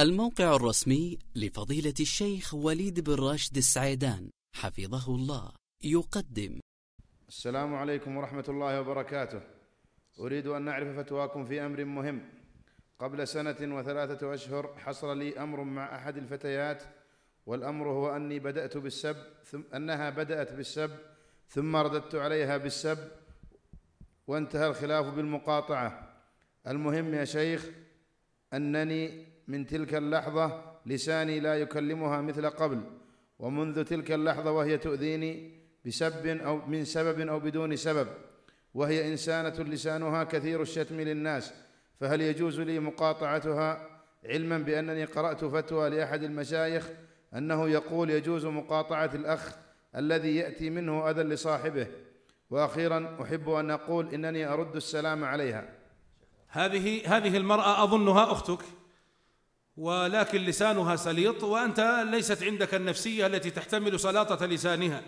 الموقع الرسمي لفضيلة الشيخ وليد بن راشد السعيدان حفظه الله يقدم السلام عليكم ورحمة الله وبركاته أريد أن أعرف فتواكم في أمر مهم قبل سنة وثلاثة أشهر حصل لي أمر مع أحد الفتيات والأمر هو أني بدأت بالسب ثم أنها بدأت بالسب ثم رددت عليها بالسب وانتهى الخلاف بالمقاطعة المهم يا شيخ أنني من تلك اللحظة لساني لا يكلمها مثل قبل ومنذ تلك اللحظة وهي تؤذيني بسب أو من سبب أو بدون سبب وهي إنسانة لسانها كثير الشتم للناس فهل يجوز لي مقاطعتها علما بأنني قرأت فتوى لأحد المشايخ أنه يقول يجوز مقاطعة الأخ الذي يأتي منه أذى لصاحبه وأخيرا أحب أن أقول إنني أرد السلام عليها هذه هذه المرأة أظنها أختك ولكن لسانها سليط وأنت ليست عندك النفسية التي تحتمل سلاطة لسانها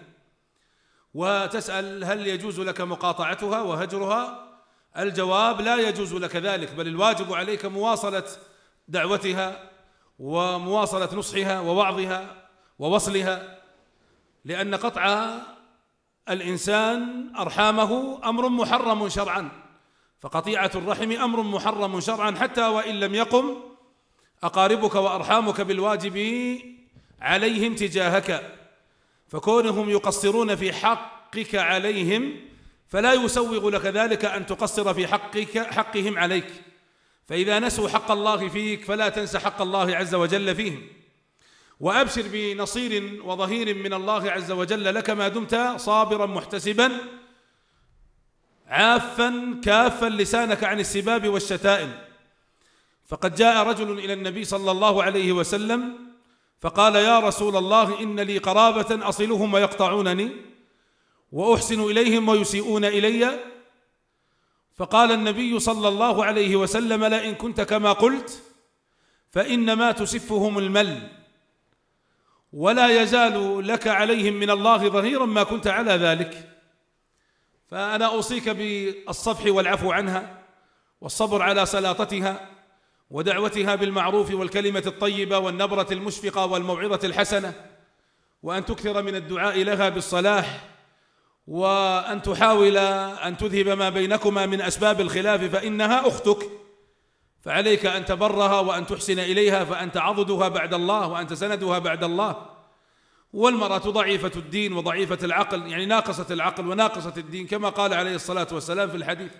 وتسأل هل يجوز لك مقاطعتها وهجرها الجواب لا يجوز لك ذلك بل الواجب عليك مواصلة دعوتها ومواصلة نصحها ووعظها ووصلها لأن قطع الإنسان أرحامه أمر محرم شرعا فقطيعة الرحم أمر محرم شرعا حتى وإن لم يقم أقاربك وأرحامك بالواجب عليهم تجاهك فكونهم يقصرون في حقك عليهم فلا يسوغ لك ذلك أن تقصر في حقك حقهم عليك فإذا نسوا حق الله فيك فلا تنس حق الله عز وجل فيهم وأبشر بنصير وظهير من الله عز وجل لك ما دمت صابرا محتسبا عافا كافا لسانك عن السباب والشتائم فقد جاء رجل إلى النبي صلى الله عليه وسلم فقال يا رسول الله إن لي قرابة أصلهم ويقطعونني وأحسن إليهم ويسيئون إلي فقال النبي صلى الله عليه وسلم لئن كنت كما قلت فإنما تسفهم المل ولا يزال لك عليهم من الله ظهيرا ما كنت على ذلك فأنا أوصيك بالصفح والعفو عنها والصبر على سلاطتها ودعوتها بالمعروف والكلمة الطيبة والنبرة المشفقة والموعظة الحسنة وأن تكثر من الدعاء لها بالصلاح وأن تحاول أن تذهب ما بينكما من أسباب الخلاف فإنها أختك فعليك أن تبرها وأن تحسن إليها فأنت عضدها بعد الله وأنت سندها بعد الله والمرأة ضعيفة الدين وضعيفة العقل يعني ناقصة العقل وناقصة الدين كما قال عليه الصلاة والسلام في الحديث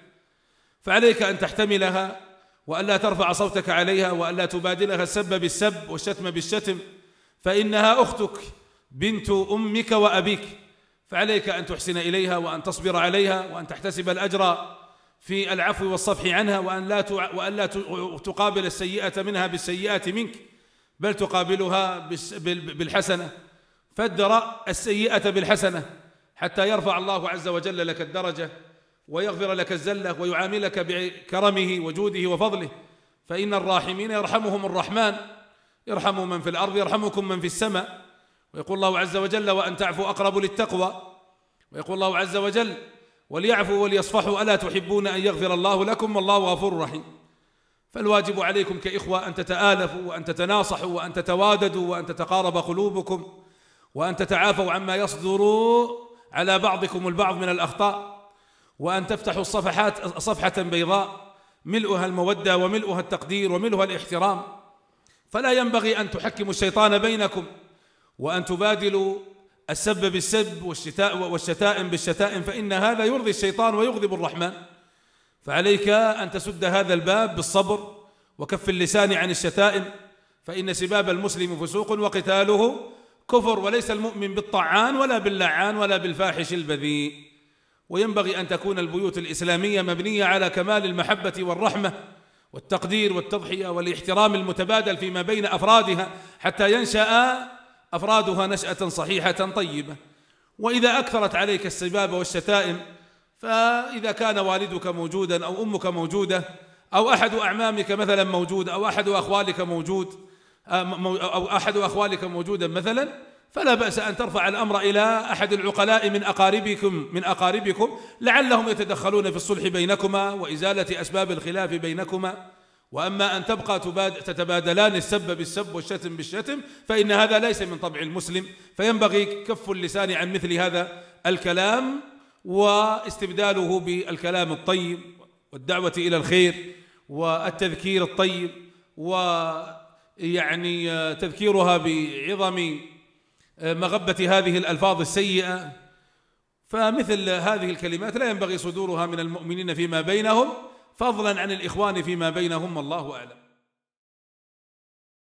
فعليك أن تحتملها وألا ترفع صوتك عليها وألا تبادلها السب بالسب والشتم بالشتم فإنها أختك بنت أمك وأبيك فعليك أن تحسن إليها وأن تصبر عليها وأن تحتسب الأجر في العفو والصفح عنها وأن لا وأن لا تقابل السيئة منها بالسيئة منك بل تقابلها بالحسنة فادرأ السيئة بالحسنة حتى يرفع الله عز وجل لك الدرجة ويغفر لك الزلة ويعاملك بكرمه وجوده وفضله فإن الراحمين يرحمهم الرحمن يرحم من في الأرض يرحمكم من في السماء ويقول الله عز وجل وأن تعفوا أقرب للتقوى ويقول الله عز وجل وليعفوا وليصفحوا ألا تحبون أن يغفر الله لكم والله غفور رحيم فالواجب عليكم كإخوة أن تتآلفوا وأن تتناصحوا وأن تتواددوا وأن تتقارب قلوبكم وأن تتعافوا عما يصدر على بعضكم البعض من الأخطاء وأن تفتحوا الصفحات صفحة بيضاء ملؤها المودة وملؤها التقدير وملؤها الاحترام فلا ينبغي أن تحكموا الشيطان بينكم وأن تبادلوا السب بالسب والشتائم بالشتائم فإن هذا يرضي الشيطان ويغضب الرحمن فعليك أن تسد هذا الباب بالصبر وكف اللسان عن الشتائم فإن سباب المسلم فسوق وقتاله كفر وليس المؤمن بالطعان ولا باللعان ولا بالفاحش البذيء وينبغي أن تكون البيوت الإسلامية مبنية على كمال المحبة والرحمة والتقدير والتضحية والاحترام المتبادل فيما بين أفرادها حتى ينشأ أفرادها نشأة صحيحة طيبة وإذا أكثرت عليك السباب والشتائم فإذا كان والدك موجودا أو أمك موجودة أو أحد أعمامك مثلا موجود أو أحد أخوالك موجود أو أحد أخوالك موجودا مثلا فلا بأس أن ترفع الأمر إلى أحد العقلاء من أقاربكم من أقاربكم لعلهم يتدخلون في الصلح بينكما وإزالة أسباب الخلاف بينكما وأما أن تبقى تتبادلان السب بالسب والشتم بالشتم فإن هذا ليس من طبع المسلم فينبغي كف اللسان عن مثل هذا الكلام واستبداله بالكلام الطيب والدعوة إلى الخير والتذكير الطيب ويعني تذكيرها بعظم آه، مغبة هذه الألفاظ السيئة فمثل هذه الكلمات لا ينبغي صدورها من المؤمنين فيما بينهم فضلا عن الإخوان فيما بينهم الله أعلم